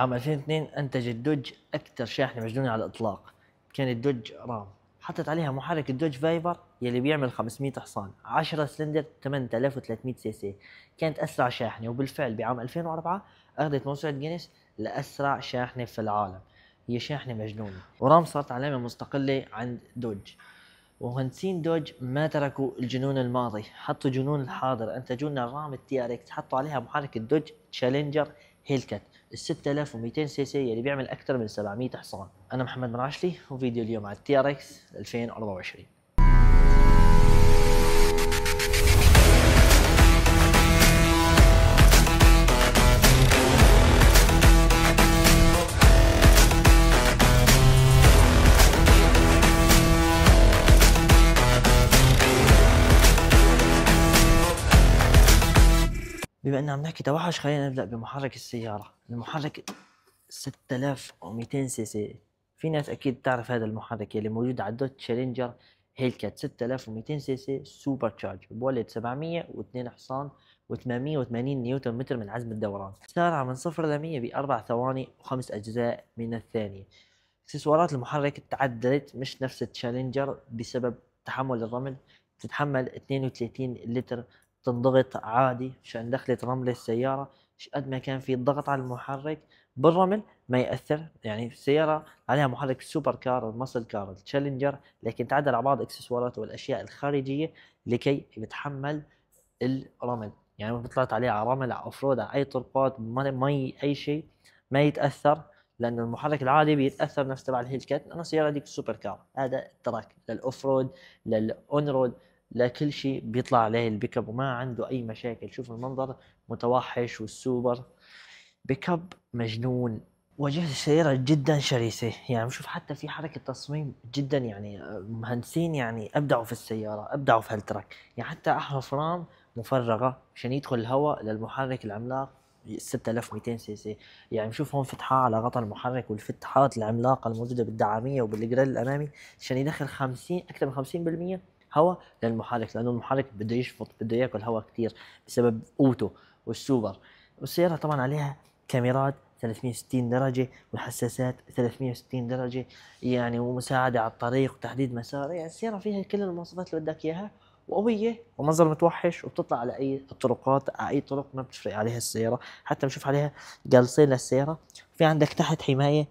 عام 2002 انتج الدوج اكثر شاحنه مجنونه على الاطلاق كان الدوج رام حطت عليها محرك الدوج فايبر يلي بيعمل 500 حصان 10 سلندر 8300 سي سي كانت اسرع شاحنه وبالفعل بعام 2004 اخذت موسوعه جينيس لاسرع شاحنه في العالم هي شاحنه مجنونه ورام صارت علامه مستقله عند دوج مهندسين دوج ما تركوا الجنون الماضي حطوا جنون الحاضر انتجوا لنا الرام التي ار اكس حطوا عليها محرك الدوج تشالنجر هيلكت ال 6200 سي سي يلي بيعمل اكثر من 700 حصان انا محمد مراشلي وفيديو اليوم على التي ار اكس 2024 بما اننا عم نحكي توحش خلينا نبدا بمحرك السياره المحرك 6200 سي سي في ناس اكيد تعرف هذا المحرك اللي موجود على دوت تشالنجر هيل كات 6200 سي سي سوبر تشارج بولد 702 حصان و880 نيوتن متر من عزم الدوران سارع من 0 ل 100 بأربع ثواني وخمس أجزاء من الثانية اكسسوارات المحرك تعدلت مش نفس التشالنجر بسبب تحمل الرمل تتحمل 32 لتر تنضغط عادي عشان دخلت رمل السيارة قد ما كان في ضغط على المحرك بالرمل ما ياثر يعني السياره عليها محرك سوبر كار المسل كار التشالنجر لكن تعدل على بعض اكسسوارات والاشياء الخارجيه لكي يتحمل الرمل يعني طلعت عليه على رمل على اوفرود على اي طرقات مي اي شيء ما يتاثر لان المحرك العادي بيتاثر نفس تبع الهيلكات لانه السياره ديك سوبر كار هذا تراك للاوف رود للاون رود لكل شيء بيطلع عليه البيك اب وما عنده اي مشاكل شوف المنظر متوحش والسوبر بيك اب مجنون واجهة السيارة جدا شرسة يعني شوف حتى في حركة تصميم جدا يعني آه، مهندسين يعني أبدعوا في السيارة أبدعوا في هالترك يعني حتى أحرف رام مفرغة عشان يدخل الهواء للمحرك العملاق 6200 سي سي يعني شوف هون فتحة على غطاء المحرك والفتحات العملاقة الموجودة بالدعامية وبالجريل الأمامي عشان يدخل 50 أكثر من 50% هواء للمحرك لانه المحرك بده يشفط بده ياكل هواء كثير بسبب قوته والسوبر والسياره طبعا عليها كاميرات 360 درجة وحساسات 360 درجة يعني ومساعدة على الطريق وتحديد مسار يعني السيارة فيها كل المواصفات اللي بدك إياها وقوية ومنظر متوحش وبتطلع على أي الطرقات على أي طرق ما بتفرق عليها السيارة حتى بنشوف عليها جالسين للسيارة في عندك تحت حماية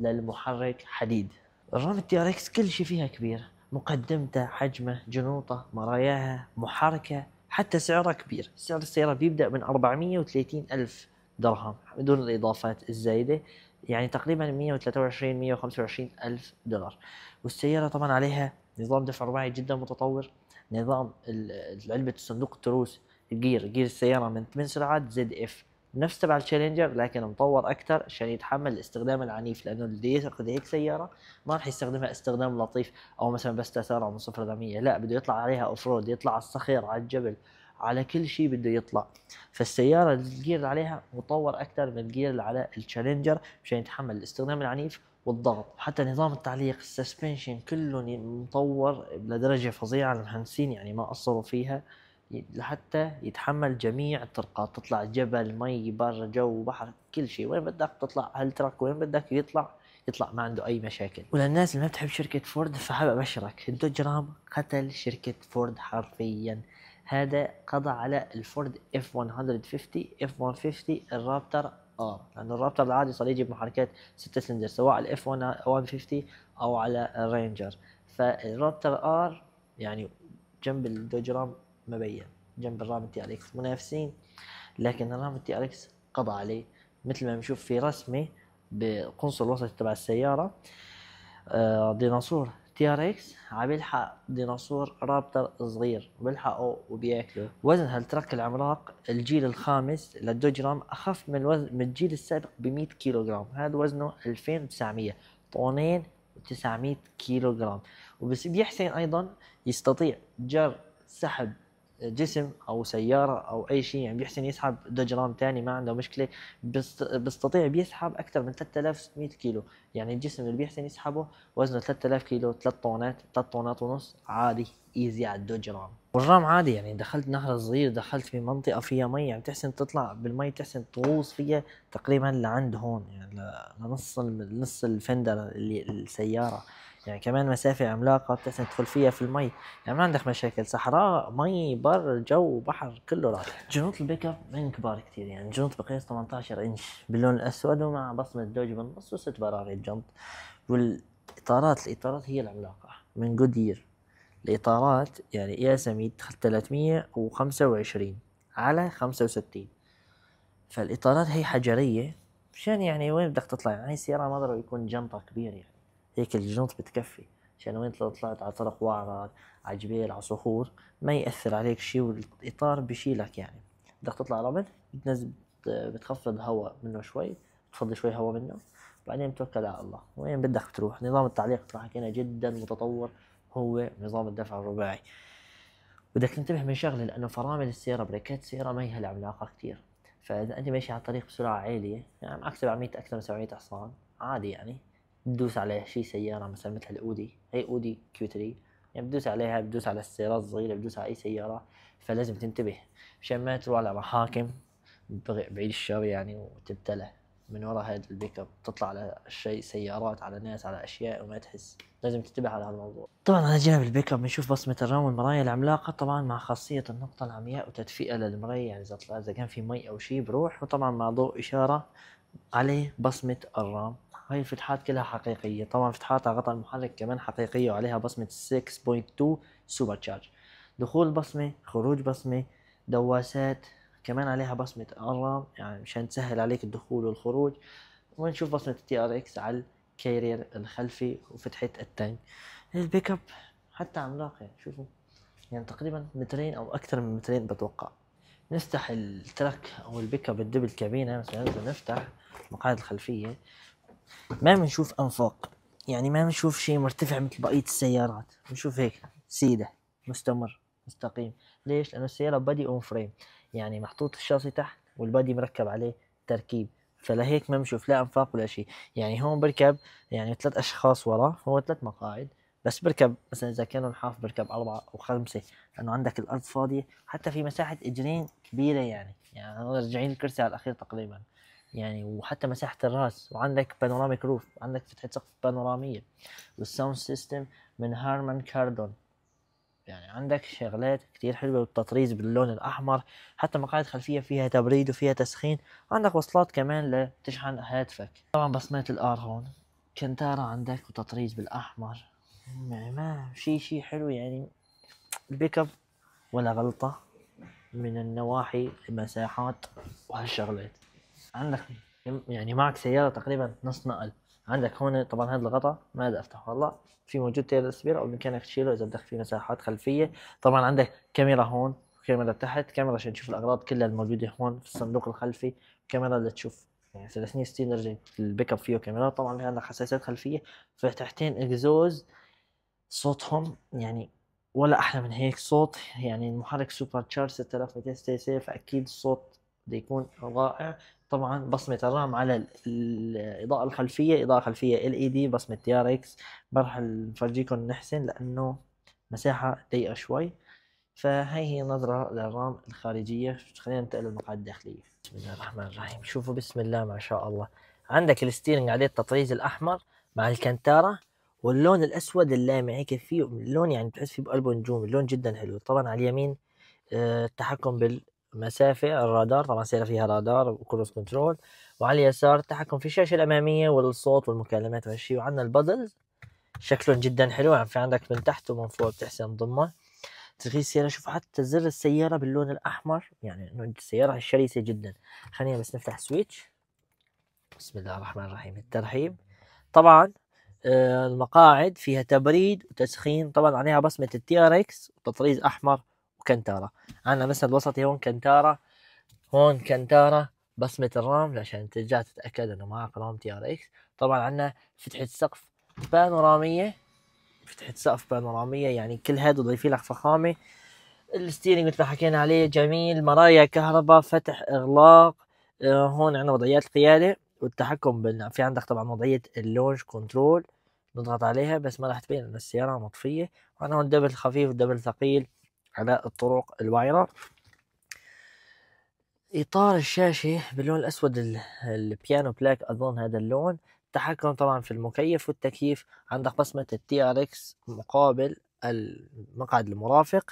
للمحرك حديد الرام تي ار اكس كل شيء فيها كبير مقدمته حجمه جنوطه مراياها محركه حتى سعرها كبير سعر السيارة بيبدأ من 430 ألف درهم بدون الإضافات الزايدة يعني تقريبا 123 125 ألف دولار والسيارة طبعا عليها نظام دفع رباعي جدا متطور نظام علبة الصندوق التروس جير جير السيارة من 8 سرعات زد اف نفس تبع التشالنجر لكن مطور اكثر عشان يتحمل الاستخدام العنيف لانه اللي ياخذ هيك سياره ما راح يستخدمها استخدام لطيف او مثلا بس تسارع من صفر ل 100 لا بده يطلع عليها اوف رود يطلع على الصخير على الجبل على كل شيء بده يطلع فالسيارة الجير اللي عليها مطور أكثر من الجير اللي على التشالنجر عشان يتحمل الاستخدام العنيف والضغط حتى نظام التعليق السسبنشن كله مطور لدرجة فظيعة المهندسين يعني ما قصروا فيها لحتى يتحمل جميع الطرقات تطلع جبل مي برا جو بحر كل شيء وين بدك تطلع هالتراك وين بدك يطلع يطلع ما عنده اي مشاكل وللناس اللي ما بتحب شركه فورد فحاب ابشرك الدوج رام قتل شركه فورد حرفيا هذا قضى على الفورد اف 150 اف 150 الرابتر ار لانه الرابتر العادي صار يجي بمحركات 6 سلندر سواء الاف 150 او على الرينجر فالرابتر ار يعني جنب الدوج رام مبين جنب الرام تي ار اكس منافسين لكن الرام تي ار اكس قضى عليه مثل ما بنشوف في رسمه بقنصل الوسط تبع السياره آه، ديناصور تي ار اكس عم يلحق ديناصور رابتر صغير بيلحقه وبياكله وزن هالترك العملاق الجيل الخامس للدوج رام اخف من وزن من الجيل السابق ب 100 كيلو جرام هذا وزنه 2900 طنين و900 كيلو جرام ايضا يستطيع جر سحب جسم او سياره او اي شيء يعني بيحسن يسحب دجرام ثاني ما عنده مشكله بيستطيع بيسحب اكثر من 3600 كيلو يعني الجسم اللي بيحسن يسحبه وزنه 3000 كيلو 3 طونات 3 طونات ونص عادي ايزي على الدجرام والرام عادي يعني دخلت نهر صغير دخلت في منطقه فيها مي يعني بتحسن تطلع بالمي بتحسن تغوص فيها تقريبا لعند هون يعني لنص نص الفندر اللي السياره يعني كمان مسافة عملاقة بتحسن تدخل فيها في المي يعني ما عندك مشاكل صحراء مي بر جو بحر كله رايح جنوط البيك اب من كبار كثير يعني جنوط بقياس 18 انش باللون الاسود ومع بصمة دوج بالنص وست براري جنط والاطارات الاطارات هي العملاقة من جودير الاطارات يعني يا سميد 325 على 65 فالاطارات هي حجرية مشان يعني وين بدك تطلع يعني السيارة ما ضروري يكون جنطة كبيرة يعني هيك الجنط بتكفي عشان وين طلعت على طرق وعرك على جبال على صخور ما يأثر عليك شيء والإطار بشيلك يعني بدك تطلع رمل بتنزل بتخفض هواء منه شوي بتفضي شوي هواء منه بعدين بتوكل على الله وين بدك تروح نظام التعليق ترى حكينا جدا متطور هو نظام الدفع الرباعي بدك تنتبه من شغله لانه فرامل السياره بريكات السياره ما هي العملاقه كثير فاذا انت ماشي على الطريق بسرعه عاليه يعني معك 700 اكثر من 700 حصان عادي يعني بدوس عليه شي سياره مثلا مثل الاودي هي اودي كيو 3 يعني بدوس عليها بدوس على السيارات الصغيره بدوس على اي سياره فلازم تنتبه عشان ما تروح على محاكم بعيد الشر يعني وتبتلى من وراء هذا البيك اب تطلع على شيء سيارات على ناس على اشياء وما تحس لازم تنتبه على هالموضوع طبعا على جانب البيك اب بنشوف بصمه الرام والمراية العملاقه طبعا مع خاصيه النقطه العمياء وتدفئه للمرايه يعني اذا طلع اذا كان في مي او شيء بروح وطبعا مع ضوء اشاره عليه بصمه الرام هاي الفتحات كلها حقيقية طبعا فتحات غطاء المحرك كمان حقيقية وعليها بصمة 6.2 سوبر تشارج دخول بصمة خروج بصمة دواسات كمان عليها بصمة الرام يعني مشان تسهل عليك الدخول والخروج ونشوف بصمة تي ار اكس على الكارير الخلفي وفتحة التانك البيك اب حتى عملاق يعني شوفوا يعني تقريبا مترين او اكثر من مترين بتوقع نفتح الترك او البيك اب الدبل كابينة مثلا نفتح المقاعد الخلفية ما بنشوف انفاق يعني ما بنشوف شيء مرتفع مثل بقيه السيارات بنشوف هيك سيده مستمر مستقيم ليش لانه السياره بادي اون فريم يعني محطوط الشاصي تحت والبادي مركب عليه تركيب فلهيك ما بنشوف لا انفاق ولا شيء يعني هون بركب يعني ثلاث اشخاص ورا هو ثلاث مقاعد بس بركب مثلا اذا كانوا نحاف بركب اربعه او خمسه لانه عندك الارض فاضيه حتى في مساحه اجرين كبيره يعني يعني راجعين الكرسي على الاخير تقريبا يعني وحتى مساحة الراس وعندك بانوراميك روف عندك فتحة سقف بانورامية والساوند سيستم من هارمان كاردون يعني عندك شغلات كتير حلوة والتطريز باللون الأحمر حتى مقاعد خلفية فيها تبريد وفيها تسخين عندك وصلات كمان لتشحن هاتفك طبعا بصمات الآر هون كنتارة عندك وتطريز بالأحمر يعني ما شي شي حلو يعني البيك اب ولا غلطة من النواحي المساحات وهالشغلات عندك يعني معك سياره تقريبا نص نقل عندك هون طبعا هذا الغطاء ما بدي افتحه والله في موجود تير سبير او بامكانك تشيله اذا بدك في مساحات خلفيه طبعا عندك كاميرا هون كاميرا تحت كاميرا عشان تشوف الاغراض كلها الموجوده هون في الصندوق الخلفي كاميرا لتشوف يعني سلاسني ستيلر البيك اب فيه كاميرا طبعا في عندك حساسات خلفيه فتحتين اكزوز صوتهم يعني ولا احلى من هيك صوت يعني المحرك سوبر تشارج 6200 سي سي فاكيد الصوت بده يكون رائع طبعا بصمه الرام على الاضاءه الخلفيه اضاءه خلفيه ال اي دي بصمه تي ار اكس ما راح نفرجيكم نحسن لانه مساحه ضيقه شوي فهي هي نظرة للرام الخارجية خلينا ننتقل للمقاعد الداخلية بسم الله الرحمن الرحيم شوفوا بسم الله ما شاء الله عندك الستيرنج عليه التطريز الأحمر مع الكنتارة واللون الأسود اللامع هيك فيه اللون يعني بتحس فيه بقلبه نجوم اللون جدا حلو طبعا على اليمين آه، التحكم بال مسافة الرادار طبعا سيارة فيها رادار وكروس كنترول وعلى اليسار التحكم في الشاشة الأمامية والصوت والمكالمات وهالشي وعندنا البدل شكلهم جدا حلو يعني في عندك من تحت ومن فوق بتحسن ضمه تغيير السيارة شوف حتى زر السيارة باللون الأحمر يعني إنه السيارة شرسة جدا خلينا بس نفتح سويتش بسم الله الرحمن الرحيم الترحيب طبعا آه، المقاعد فيها تبريد وتسخين طبعا عليها بصمة التي ار اكس وتطريز أحمر كنتارا انا مسند وسطي هون كنتارا هون كنتارا بصمة الرام عشان ترجع تتأكد انه معك رام تي ار اكس طبعا عندنا فتحة سقف بانورامية فتحة سقف بانورامية يعني كل هذا ضيفي لك فخامة الستيرنج مثل ما حكينا عليه جميل مرايا كهرباء فتح اغلاق آه هون عندنا وضعيات القيادة والتحكم بال... في عندك طبعا وضعية اللونج كنترول نضغط عليها بس ما راح تبين ان السيارة مطفية وعندنا هون دبل خفيف ودبل ثقيل على الطرق الواعرة إطار الشاشة باللون الأسود البيانو بلاك أظن هذا اللون التحكم طبعا في المكيف والتكييف عندك بصمة التي ار اكس مقابل المقعد المرافق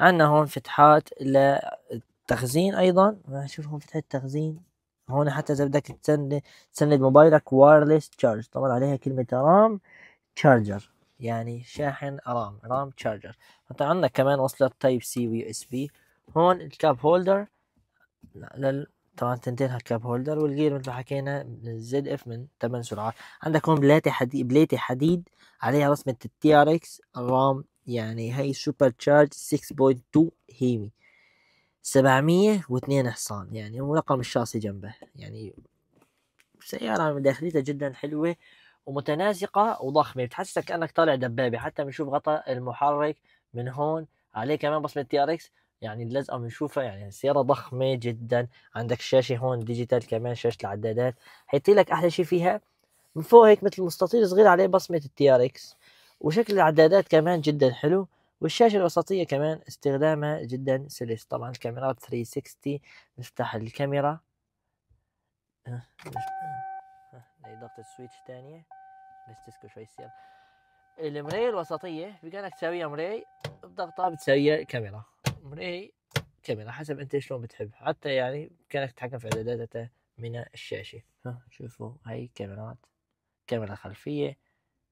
عندنا هون فتحات للتخزين أيضا شوف هون فتحة التخزين هون حتى إذا بدك تسند تسند موبايلك وايرلس تشارج طبعا عليها كلمة رام تشارجر يعني شاحن رام رام تشارجر حتى عندك كمان وصلة تايب سي ويو اس بي هون الكاب هولدر لل... طبعا تنتين هالكاب هولدر والجير مثل ما حكينا زد اف من 8 سرعات عندك هون بلاتي حديد بلاتي حديد عليها رسمة التي ار اكس الرام يعني هي سوبر تشارج 6.2 هيمي 702 حصان يعني ورقم الشاصي جنبه يعني سيارة داخليتها جدا حلوة ومتناسقه وضخمه بتحسسك كانك طالع دبابه حتى بنشوف غطاء المحرك من هون عليه كمان بصمه تي ار اكس يعني اللزقه بنشوفها يعني السياره ضخمه جدا عندك شاشه هون ديجيتال كمان شاشه العدادات حيطي لك احلى شيء فيها من فوق هيك مثل مستطيل صغير عليه بصمه التي ار اكس وشكل العدادات كمان جدا حلو والشاشه الوسطيه كمان استخدامها جدا سلس طبعا الكاميرات 360 نفتح الكاميرا آه، ضغطة سويتش تانية بس تسكر شوي السيارة المراية الوسطية بإمكانك تساويها مراي بضغطة بتساويها كاميرا مراي كاميرا حسب أنت شلون بتحب حتى يعني بإمكانك تتحكم في إعداداتها من الشاشة ها شوفوا هاي كاميرات كاميرا خلفية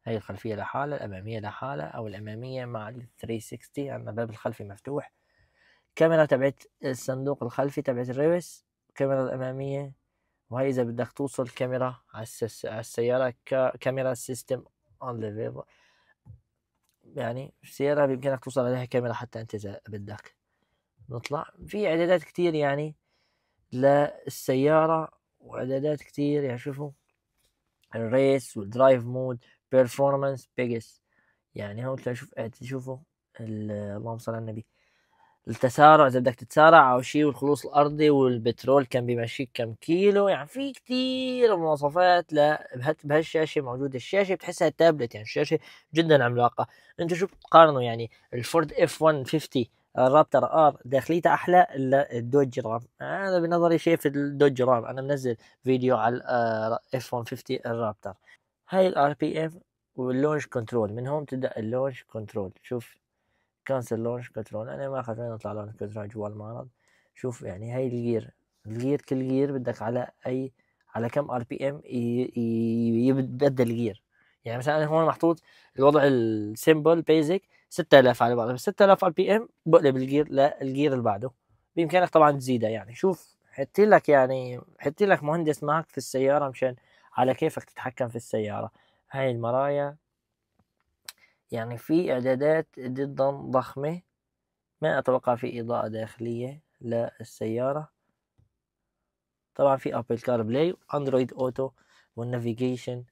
هاي الخلفية لحالها الأمامية لحالها أو الأمامية مع ال 360 عندنا الباب الخلفي مفتوح كاميرا تبعت الصندوق الخلفي تبعت الريوس كاميرا الأمامية وهي اذا بدك توصل كاميرا على السياره كاميرا سيستم اون ليفل يعني السيارة بإمكانك توصل عليها كاميرا حتى أنت إذا بدك نطلع في إعدادات كتير يعني للسيارة وإعدادات كتير يعني شوفوا الريس والدرايف مود بيرفورمانس بيجس يعني هون تشوف شوفوا اللهم صل على النبي التسارع اذا بدك تتسارع او شيء والخلوص الارضي والبترول كان بيمشيك كم كيلو يعني في كثير مواصفات ل بهالشاشه موجوده الشاشه بتحسها تابلت يعني الشاشه جدا عملاقه انتم شو بتقارنوا يعني الفورد اف 150 الرابتر ار داخليته احلى الا الدوج رام انا بنظري شايف الدوج رام انا منزل فيديو على الاف آه، 150 الرابتر هاي الار بي ام واللونش كنترول من هون بتبدا اللونش كنترول شوف كانسل لونش كنترول انا ما خلينا نطلع لونش كنترول جوا المعرض شوف يعني هاي الجير الجير كل جير بدك على اي على كم ار بي ام يبدل الجير يعني مثلا انا هون محطوط الوضع السيمبل بيزك 6000 على بعض 6000 ار بي ام بقلب الجير للجير اللي بعده بامكانك طبعا تزيدها يعني شوف حط لك يعني حط لك مهندس معك في السياره مشان على كيفك تتحكم في السياره هاي المرايا يعني في إعدادات جدا ضخمة ما أتوقع في إضاءة داخلية للسيارة طبعا في أبل كار بلاي أندرويد أوتو والنافيجيشن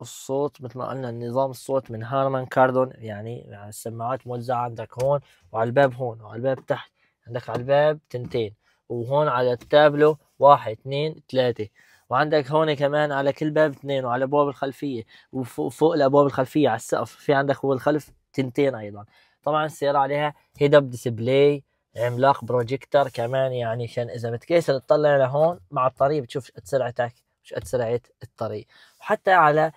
الصوت مثل ما قلنا نظام الصوت من هارمان كاردون يعني السماعات موزعة عندك هون وعلى الباب هون وعلى الباب تحت عندك على الباب تنتين وهون على التابلو واحد اثنين ثلاثة وعندك هون كمان على كل باب اثنين وعلى الابواب الخلفيه وفوق الابواب الخلفيه على السقف في عندك هو الخلف تنتين ايضا طبعا السياره عليها هيد اب ديسبلاي عملاق بروجيكتر كمان يعني عشان اذا بتكسل تطلع لهون مع الطريق بتشوف قد سرعتك مش قد سرعه الطريق وحتى على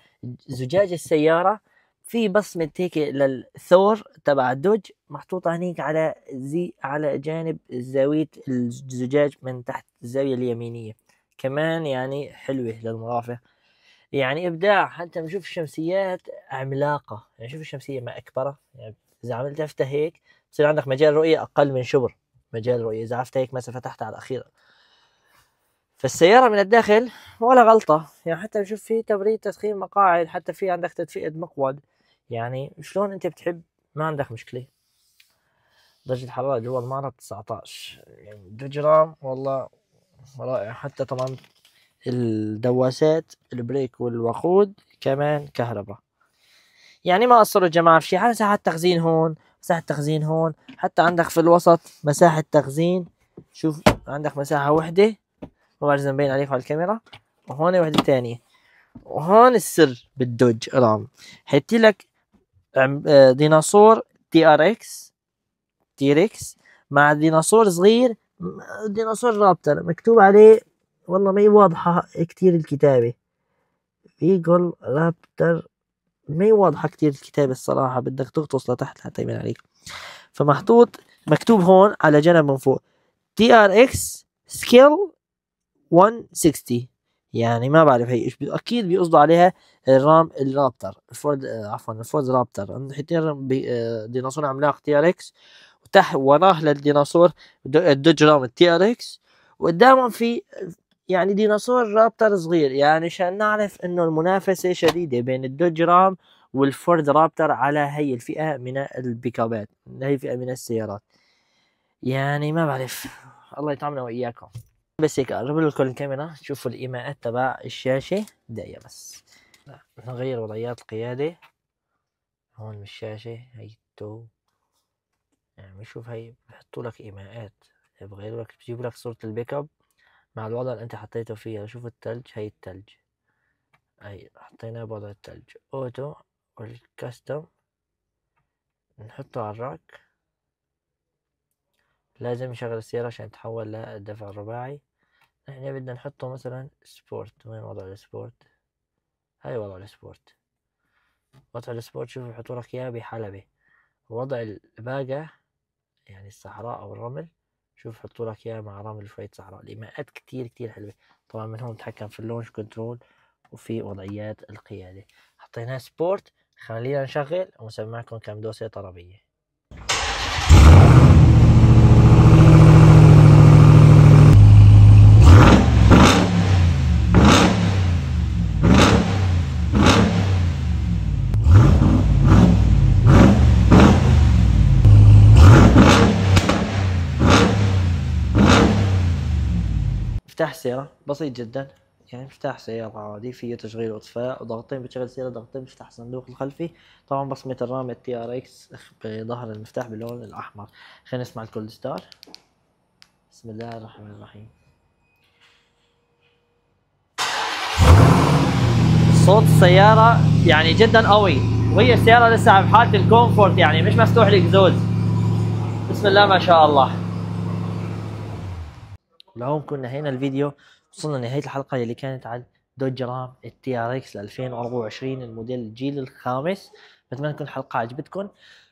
زجاج السياره في بصمة هيك للثور تبع الدوج محطوطة هنيك على زي على جانب زاوية الزجاج من تحت الزاوية اليمينية كمان يعني حلوه للمرافق يعني ابداع حتى بشوف الشمسيات عملاقه يعني شوف الشمسيه ما اكبرها يعني اذا عملت افتح هيك بصير عندك مجال رؤيه اقل من شبر مجال رؤيه اذا عرفت هيك مثلا فتحتها على الاخير فالسيارة من الداخل ولا غلطة يعني حتى بشوف في تبريد تدخين مقاعد حتى في عندك تدفئة مقود يعني شلون انت بتحب ما عندك مشكلة درجة الحرارة جوا المعرض 19 يعني جرام والله رائع حتى طبعا الدواسات البريك والوقود كمان كهرباء يعني ما قصروا الجماعة في شيء على مساحة تخزين هون مساحة تخزين هون حتى عندك في الوسط مساحة تخزين شوف عندك مساحة وحدة ما بعرف إذا مبين عليك على الكاميرا وهون وحدة تانية وهون السر بالدوج رام حطي لك آه، ديناصور تي ار اكس تي ريكس مع ديناصور صغير ديناصور رابتر مكتوب عليه والله ما هي واضحة كتير الكتابة بيجول رابتر ما هي واضحة كتير الكتابة الصراحة بدك تغطس لتحت حتى يبين عليك فمحطوط مكتوب هون على جنب من فوق تي ار اكس سكيل 160 يعني ما بعرف هي ايش اكيد بيقصدوا عليها الرام الرابتر الفورد عفوا الفورد رابتر حاطين آه، ديناصور عملاق تي ار اكس تحت وراه للديناصور الدجرام اكس وقدامهم في يعني ديناصور رابتر صغير يعني عشان نعرف انه المنافسة شديدة بين الدجرام والفورد رابتر على هي الفئة من البيكابات هي الفئة من السيارات يعني ما بعرف الله يطعمنا واياكم بس هيك قرب لكم الكاميرا شوفوا الايماءات تبع الشاشة دقيقة بس نغير وضعيات القيادة هون الشاشة هي التو يعني شوف هي بيحطوا لك ايماءات بيغيروا لك بيجيبوا لك صورة البيك اب مع الوضع اللي انت حطيته فيه يعني شوف التلج هي التلج هي حطيناه بوضع التلج اوتو والكاستم نحطه على الراك لازم نشغل السيارة عشان تحول للدفع الرباعي نحن بدنا نحطه مثلا سبورت وين وضع السبورت هاي وضع السبورت وضع السبورت شوفوا يحطوا لك اياه بحلبة وضع الباقة يعني الصحراء او الرمل شوف حطوا لك اياه مع رمل شويه صحراء الايماءات كتير كتير حلوه طبعا من هون نتحكم في اللونش كنترول وفي وضعيات القياده حطيناه سبورت خلينا نشغل ومسمعكم كم دوسه طربيه سيارة بسيط جدا يعني مفتاح سيارة عادي فيه تشغيل واطفاء ضغطين بتشغل سيارة ضغطين بفتح الصندوق الخلفي طبعا بصمة الرام التي ار اكس بظهر المفتاح باللون الاحمر خلينا نسمع الكولد ستار بسم الله الرحمن الرحيم صوت السيارة يعني جدا قوي وهي السيارة لسه بحالة الكومفورت يعني مش مفتوح الاكزوز بسم الله ما شاء الله لهون كنا هنا الفيديو وصلنا لنهاية الحلقة اللي كانت عن دوج رام التي ار اكس 2024 الموديل الجيل الخامس بتمنى تكون الحلقة عجبتكم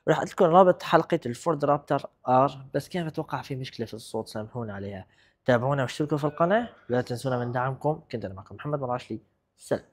راح لكم رابط حلقة الفورد رابتر ار بس كان بتوقع في مشكلة في الصوت سامحونا عليها تابعونا واشتركوا في القناة ولا تنسونا من دعمكم كنت أنا معكم محمد مراشلي سلام